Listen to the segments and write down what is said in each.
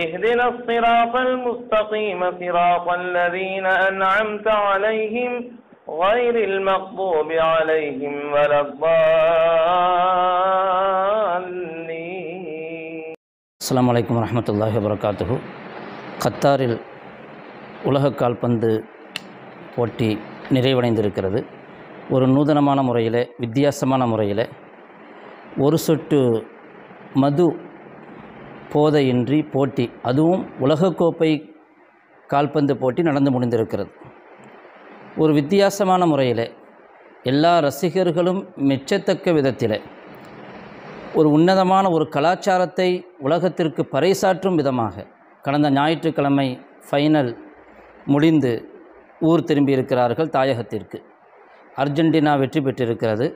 اهدنا الصراط المستقيم صراط الذين أنعمت عليهم غير المغضوب عليهم ولا الضالين السلام عليكم ورحمة الله وبركاته கத்தாரில் உலக கால்பந்து போட்டி நிறைவடைந்திருக்கிறது ஒரு நூதனமான முறையில் வித்தியாசமான முறையில் ஒரு சொட்டு மது போதையின்றி போட்டி அதுவும் உலகக்கோப்பை கால்பந்து போட்டி நடந்து முடிந்திருக்கிறது ஒரு வித்தியாசமான முறையில் எல்லா ரசிகர்களும் மெச்சத்தக்க விதத்தில் ஒரு உன்னதமான ஒரு கலாச்சாரத்தை உலகத்திற்கு பறைசாற்றும் விதமாக கடந்த ஞாயிற்றுக்கிழமை ஃபைனல் முடிந்து ஊர் திரும்பியிருக்கிறார்கள் தாயகத்திற்கு அர்ஜென்டினா வெற்றி பெற்றிருக்கிறது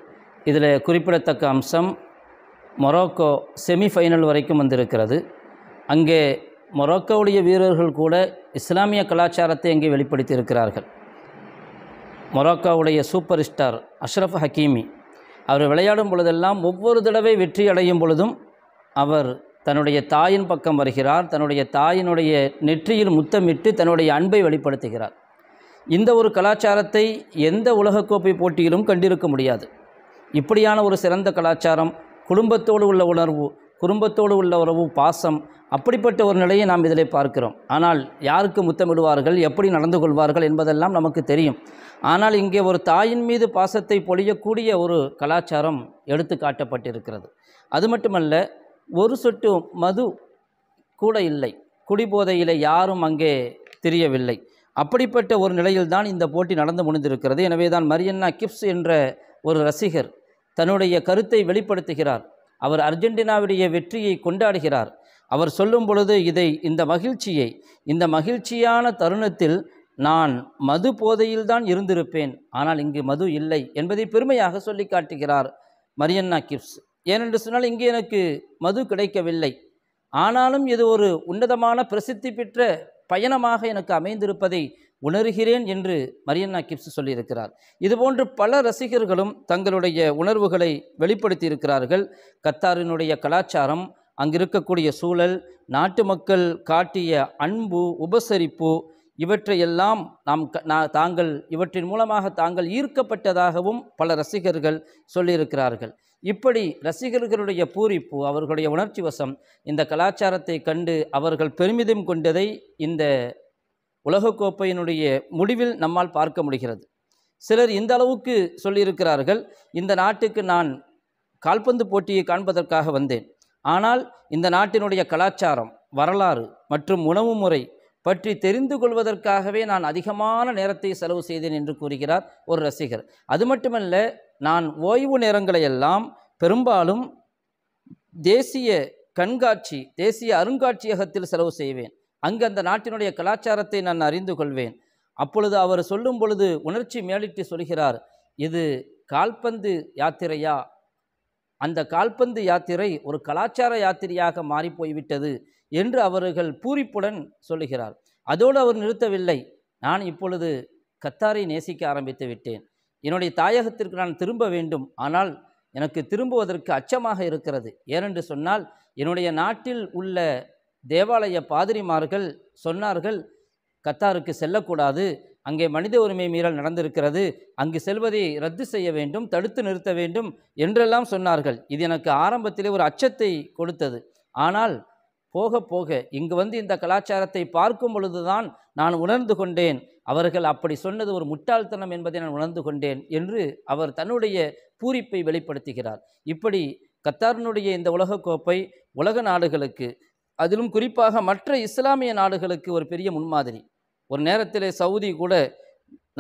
இதில் குறிப்பிடத்தக்க அம்சம் மொராக்கோ செமிஃபைனல் வரைக்கும் வந்திருக்கிறது அங்கே மொராக்கோவுடைய வீரர்கள் கூட இஸ்லாமிய கலாச்சாரத்தை அங்கே வெளிப்படுத்தி இருக்கிறார்கள் மொராக்கோவுடைய சூப்பர் ஸ்டார் அஷ்ரஃப் ஹக்கீமி அவர் விளையாடும் பொழுதெல்லாம் ஒவ்வொரு தடவை வெற்றி அடையும் பொழுதும் அவர் தன்னுடைய தாயின் பக்கம் வருகிறார் தன்னுடைய தாயினுடைய நெற்றியில் முத்தமிட்டு தன்னுடைய அன்பை வெளிப்படுத்துகிறார் இந்த ஒரு கலாச்சாரத்தை எந்த உலகக்கோப்பை போட்டியிலும் கண்டிருக்க முடியாது இப்படியான ஒரு சிறந்த கலாச்சாரம் குடும்பத்தோடு உள்ள உணர்வு குடும்பத்தோடு உள்ள உறவு பாசம் அப்படிப்பட்ட ஒரு நிலையை நாம் இதில் பார்க்கிறோம் ஆனால் யாருக்கு முத்தமிடுவார்கள் எப்படி நடந்து கொள்வார்கள் என்பதெல்லாம் நமக்கு தெரியும் ஆனால் இங்கே ஒரு தாயின் மீது பாசத்தை பொழியக்கூடிய ஒரு கலாச்சாரம் எடுத்து காட்டப்பட்டிருக்கிறது அது மட்டுமல்ல ஒரு சொட்டு மது கூட இல்லை குடிபோதையில் யாரும் அங்கே தெரியவில்லை அப்படிப்பட்ட ஒரு நிலையில்தான் இந்த போட்டி நடந்து முடிந்திருக்கிறது எனவே தான் மரியன்னா கிப்ஸ் என்ற ஒரு ரசிகர் தன்னுடைய கருத்தை வெளிப்படுத்துகிறார் அவர் அர்ஜென்டினாவுடைய வெற்றியை கொண்டாடுகிறார் அவர் சொல்லும் பொழுது இதை இந்த மகிழ்ச்சியை இந்த மகிழ்ச்சியான தருணத்தில் நான் மது போதையில்தான் இருந்திருப்பேன் ஆனால் இங்கு மது இல்லை என்பதை பெருமையாக சொல்லி காட்டுகிறார் மரியன்னா கிப்ஸ் ஏனென்று சொன்னால் இங்கே எனக்கு மது கிடைக்கவில்லை ஆனாலும் இது ஒரு உன்னதமான பிரசித்தி பெற்ற பயணமாக எனக்கு அமைந்திருப்பதை உணர்கிறேன் என்று மரியன்னா கிப்ஸ் சொல்லியிருக்கிறார் இதுபோன்று பல ரசிகர்களும் தங்களுடைய உணர்வுகளை வெளிப்படுத்தி இருக்கிறார்கள் கத்தாரினுடைய கலாச்சாரம் அங்கிருக்கக்கூடிய சூழல் நாட்டு மக்கள் காட்டிய அன்பு உபசரிப்பு இவற்றையெல்லாம் நாம் தாங்கள் இவற்றின் மூலமாக தாங்கள் ஈர்க்கப்பட்டதாகவும் பல ரசிகர்கள் சொல்லியிருக்கிறார்கள் இப்படி ரசிகர்களுடைய பூரிப்பு அவர்களுடைய உணர்ச்சி வசம் இந்த கலாச்சாரத்தை கண்டு அவர்கள் பெருமிதம் கொண்டதை இந்த உலகக்கோப்பையினுடைய முடிவில் நம்மால் பார்க்க முடிகிறது சிலர் இந்த அளவுக்கு சொல்லியிருக்கிறார்கள் இந்த நாட்டுக்கு நான் கால்பந்து போட்டியை காண்பதற்காக வந்தேன் ஆனால் இந்த நாட்டினுடைய கலாச்சாரம் வரலாறு மற்றும் உணவு முறை பற்றி தெரிந்து கொள்வதற்காகவே நான் அதிகமான நேரத்தை செலவு செய்தேன் என்று கூறுகிறார் ஒரு ரசிகர் அது மட்டுமல்ல நான் ஓய்வு நேரங்களை எல்லாம் பெரும்பாலும் தேசிய கண்காட்சி தேசிய அருங்காட்சியகத்தில் செலவு செய்வேன் அங்கு அந்த நாட்டினுடைய கலாச்சாரத்தை நான் அறிந்து கொள்வேன் அப்பொழுது அவர் சொல்லும் பொழுது உணர்ச்சி மேலிட்டு சொல்கிறார் இது கால்பந்து யாத்திரையா அந்த கால்பந்து யாத்திரை ஒரு கலாச்சார யாத்திரையாக மாறிப்போய்விட்டது என்று அவர்கள் பூரிப்புடன் சொல்லுகிறார் அதோடு அவர் நிறுத்தவில்லை நான் இப்பொழுது கத்தாரை நேசிக்க ஆரம்பித்து விட்டேன் என்னுடைய தாயகத்திற்கு நான் திரும்ப வேண்டும் ஆனால் எனக்கு திரும்புவதற்கு அச்சமாக இருக்கிறது ஏனென்று சொன்னால் என்னுடைய நாட்டில் உள்ள தேவாலய பாதிரிமார்கள் சொன்னார்கள் கத்தாருக்கு செல்லக்கூடாது அங்கே மனித உரிமை மீறல் நடந்திருக்கிறது அங்கு செல்வதை ரத்து செய்ய வேண்டும் தடுத்து நிறுத்த வேண்டும் என்றெல்லாம் சொன்னார்கள் இது எனக்கு ஆரம்பத்திலே ஒரு அச்சத்தை கொடுத்தது ஆனால் போக போக இங்கு வந்து இந்த கலாச்சாரத்தை பார்க்கும் பொழுதுதான் நான் உணர்ந்து கொண்டேன் அவர்கள் அப்படி சொன்னது ஒரு முட்டாள்தனம் என்பதை நான் உணர்ந்து கொண்டேன் என்று அவர் தன்னுடைய பூரிப்பை வெளிப்படுத்துகிறார் இப்படி கத்தாரினுடைய இந்த உலகக்கோப்பை உலக நாடுகளுக்கு அதிலும் குறிப்பாக மற்ற இஸ்லாமிய நாடுகளுக்கு ஒரு பெரிய முன்மாதிரி ஒரு நேரத்தில் சவுதி கூட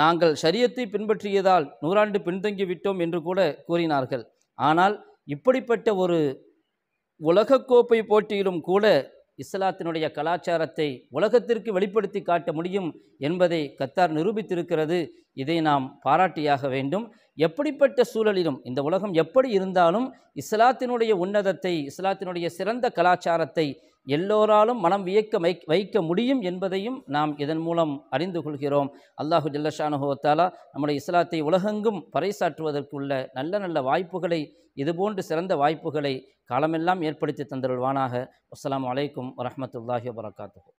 நாங்கள் ஷரியத்தை பின்பற்றியதால் நூறாண்டு பின்தங்கி விட்டோம் என்று கூட கூறினார்கள் ஆனால் இப்படிப்பட்ட ஒரு உலகக்கோப்பை போட்டியிலும் கூட இஸ்லாத்தினுடைய கலாச்சாரத்தை உலகத்திற்கு வெளிப்படுத்தி காட்ட முடியும் என்பதை கத்தார் நிரூபித்திருக்கிறது இதை நாம் பாராட்டியாக வேண்டும் எப்படிப்பட்ட சூழலிலும் இந்த உலகம் எப்படி இருந்தாலும் இஸ்லாத்தினுடைய உன்னதத்தை இஸ்லாத்தினுடைய சிறந்த கலாச்சாரத்தை எல்லோராலும் மனம் வியக்க வைக்க முடியும் என்பதையும் நாம் இதன் மூலம் அறிந்து கொள்கிறோம் அல்லாஹு ஜல்லஷானுஹோத்தாலா நம்முடைய இஸ்லாத்தை உலகெங்கும் பறைசாற்றுவதற்குள்ள நல்ல நல்ல வாய்ப்புகளை இதுபோன்று சிறந்த வாய்ப்புகளை காலமெல்லாம் ஏற்படுத்தி தந்தருள்வானாக அஸ்லாம் வலைக்கம் வரமத்துல்லாஹி வரகாத்து